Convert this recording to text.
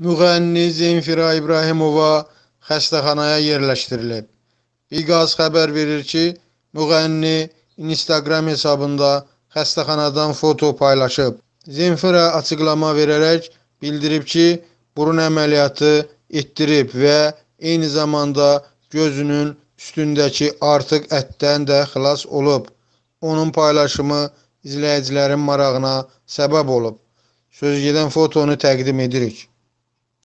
Müğənni Zemfira İbrahimova xəstəxanaya yerləşdirilib. İqaz xəbər verir ki, müğənni Instagram hesabında xəstəxanadan foto paylaşıb. Zemfira açıqlama verərək bildirib ki, burun əməliyyatı etdirib və eyni zamanda gözünün üstündəki artıq ətdən də xilas olub. Onun paylaşımı izləyicilərin marağına səbəb olub. Sözügedən fotonu təqdim edirik.